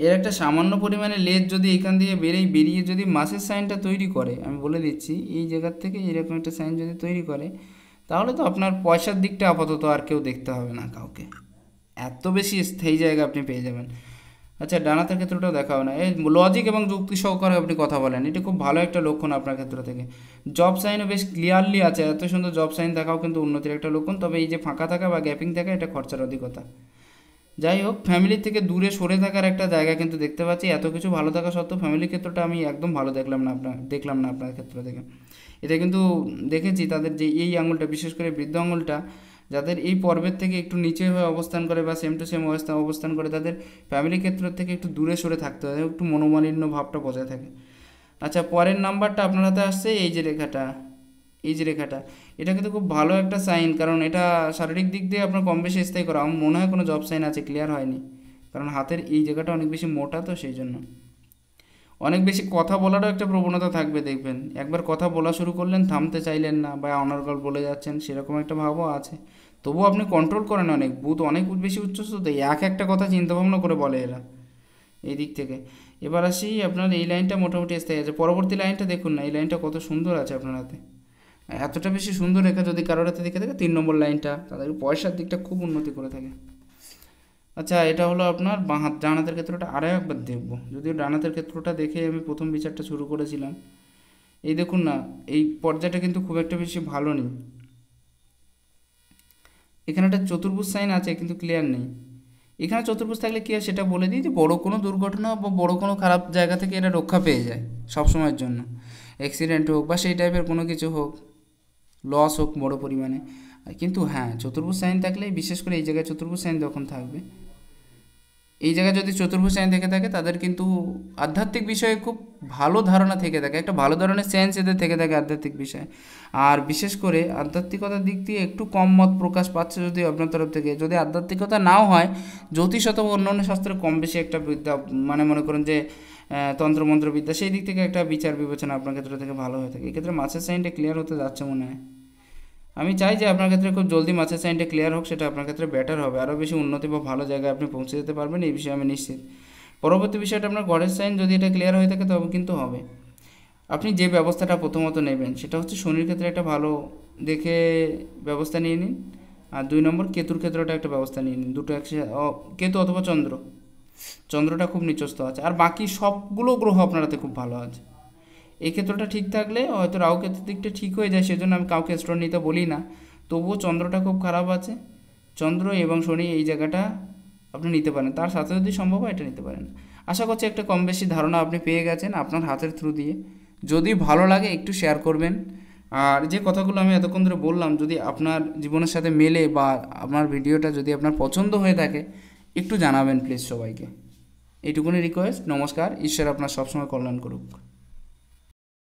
এর একটা সামান্য পরিমাণে লেজ যদি এখান থেকে বেরোয় বেরিয়ে যদি মাসের সাইনটা তৈরি করে আমি বলে দিচ্ছি এই জায়গার থেকে এরকম একটা সাইন যদি তৈরি করে তাহলে তো আপনার পয়সার দিকটা আপাতত আর কেউ দেখতে হবে না কাউকে এত বেশি স্থায়ী জায়গা আপনি পেয়ে যাবেন আচ্ছা ডানাতের ক্ষেত্রটাও দেখা হবে না এই লজিক এবং যুক্তি সহকারে আপনি কথা বলেন এটি খুব ভালো একটা লক্ষণ আপনার ক্ষেত্র থেকে জব সাইনও বেশ ক্লিয়ারলি আছে এত সুন্দর জব সাইন দেখাও কিন্তু উন্নতির একটা লক্ষণ তবে এই যে ফাঁকা থাকা বা গ্যাপিং থাকা এটা খরচার অধিকতা যাই হোক ফ্যামিলি থেকে দূরে সরে থাকার একটা জায়গা কিন্তু দেখতে পাচ্ছি এত কিছু ভালো থাকা সত্ত্বেও ফ্যামিলির ক্ষেত্রটা আমি একদম ভালো দেখলাম না আপনার দেখলাম না আপনার ক্ষেত্র থেকে এটা কিন্তু দেখেছি তাদের যে এই আঙুলটা বিশেষ করে বৃদ্ধ আঙুলটা যাদের এই পর্বের থেকে একটু নিচে হয়ে অবস্থান করে বা সেম টু সেম অবস্থা অবস্থান করে তাদের ফ্যামিলি ক্ষেত্র থেকে একটু দূরে সরে থাকতে হয় একটু মনোমালিন্য ভাবটা বজায় থাকে আচ্ছা পরের নাম্বারটা আপনার হাতে আসছে এই যে রেখাটা এই যে রেখাটা এটা কিন্তু খুব ভালো একটা সাইন কারণ এটা শারীরিক দিক দিয়ে আপনার কম বেশি স্থায়ী করা আমার মনে হয় কোনো জব সাইন আছে ক্লিয়ার হয়নি কারণ হাতের এই জায়গাটা অনেক বেশি মোটা তো সেই জন্য অনেক বেশি কথা বলারও একটা প্রবণতা থাকবে দেখবেন একবার কথা বলা শুরু করলেন থামতে চাইলেন না বা অনার্গল বলে যাচ্ছেন সেরকম একটা ভাবও আছে তবুও আপনি কন্ট্রোল করেন অনেক বুথ অনেক বেশি উচ্চস্ত এক একটা কথা চিন্তাভাবনা করে বলে এরা এই দিক থেকে এবার আসি আপনার এই লাইনটা মোটামুটি স্থায়ী আছে পরবর্তী লাইনটা দেখুন না এই লাইনটা কত সুন্দর আছে আপনার হাতে এতটা বেশি সুন্দর রেখা যদি কারোর হাতে দেখে থাকে তিন নম্বর লাইনটা তাদের পয়সার দিকটা খুব উন্নতি করে থাকে আচ্ছা এটা হলো আপনার বাঁ হাত ডান হাতের ক্ষেত্রটা আরও একবার দেখব যদিও ডান হাতের ক্ষেত্রটা দেখে আমি প্রথম বিচারটা শুরু করেছিলাম এই দেখুন না এই পর্যায়টা কিন্তু খুব একটা বেশি ভালো নেই এখানে একটা চতুর্ভুজ সাইন আছে কিন্তু ক্লিয়ার নেই এখানে চতুর্ভুজ থাকলে কী হয় সেটা বলে দিই যে বড় কোনো দুর্ঘটনা বা বড়ো কোনো খারাপ জায়গা থেকে এটা রক্ষা পেয়ে যায় সব সময়ের জন্য অ্যাক্সিডেন্ট হোক বা সেই টাইপের কোনো কিছু হোক লস হোক বড় পরিমাণে কিন্তু হ্যাঁ চতুর্ভুজ সাইন থাকলে বিশেষ করে এই জায়গায় চতুর্ভুজ সাইন যখন থাকবে এই জায়গায় যদি চতুর্ভুজ সাইন থেকে থাকে তাদের কিন্তু আধ্যাত্মিক বিষয়ে খুব ভালো ধারণা থেকে থাকে একটা ভালো ধরনের সেন্স এদের থেকে থাকে আধ্যাত্মিক বিষয়ে আর বিশেষ করে আধ্যাত্মিকতার দিক দিয়ে একটু কম মত প্রকাশ পাচ্ছে যদি আপনার তরফ থেকে যদি আধ্যাত্মিকতা নাও হয় জ্যোতিষ অথবা অন্য অন্য শাস্ত্রে কম বেশি একটা বিদ্যা মানে মনে করেন যে তন্ত্রমন্ত্রবিদ্যা বিদ্যা সেই দিক থেকে একটা বিচার বিবেচনা আপনার ক্ষেত্রে থেকে ভালো হয়ে থাকে এক্ষেত্রে মাছের সাইনটা ক্লিয়ার হতে যাচ্ছে মনে হয় আমি চাই যে আপনার ক্ষেত্রে খুব জলদি মাছের সাইনটা ক্লিয়ার হোক সেটা আপনার ক্ষেত্রে বেটার হবে আরও বেশি উন্নতি বা ভালো জায়গায় আপনি পৌঁছে যেতে পারবেন এই বিষয়ে আমি নিশ্চিত পরবর্তী বিষয়টা আপনার গড়ের সাইন যদি এটা ক্লিয়ার হয়ে থাকে তবে কিন্তু হবে আপনি যে ব্যবস্থাটা প্রথমত নেবেন সেটা হচ্ছে শনির ক্ষেত্রে একটা ভালো দেখে ব্যবস্থা নিয়ে নিন আর দুই নম্বর কেতুর ক্ষেত্রটা একটা ব্যবস্থা নিয়ে নিন দুটো একসাথে কেতু অথবা চন্দ্র চন্দ্রটা খুব নিচস্থ আছে আর বাকি সবগুলো গ্রহ আপনারাতে খুব ভালো আছে এই ক্ষেত্রটা ঠিক থাকলে হয়তো রাহু ক্ষেত্রের দিকটা ঠিক হয়ে যায় সেজন্য আমি কাউকে স্টোন নিতে বলি না তবুও চন্দ্রটা খুব খারাপ আছে চন্দ্র এবং শনি এই জায়গাটা আপনি নিতে পারেন তার সাথে যদি সম্ভব হয় এটা নিতে পারেন আশা করছি একটা কম বেশি ধারণা আপনি পেয়ে গেছেন আপনার হাতের থ্রু দিয়ে যদি ভালো লাগে একটু শেয়ার করবেন আর যে কথাগুলো আমি এতক্ষণ ধরে বললাম যদি আপনার জীবনের সাথে মেলে বা আপনার ভিডিওটা যদি আপনার পছন্দ হয়ে থাকে একটু জানাবেন প্লিজ সবাইকে এইটুকুনি রিকোয়েস্ট নমস্কার ঈশ্বর আপনার সবসময় কল্যাণ করুক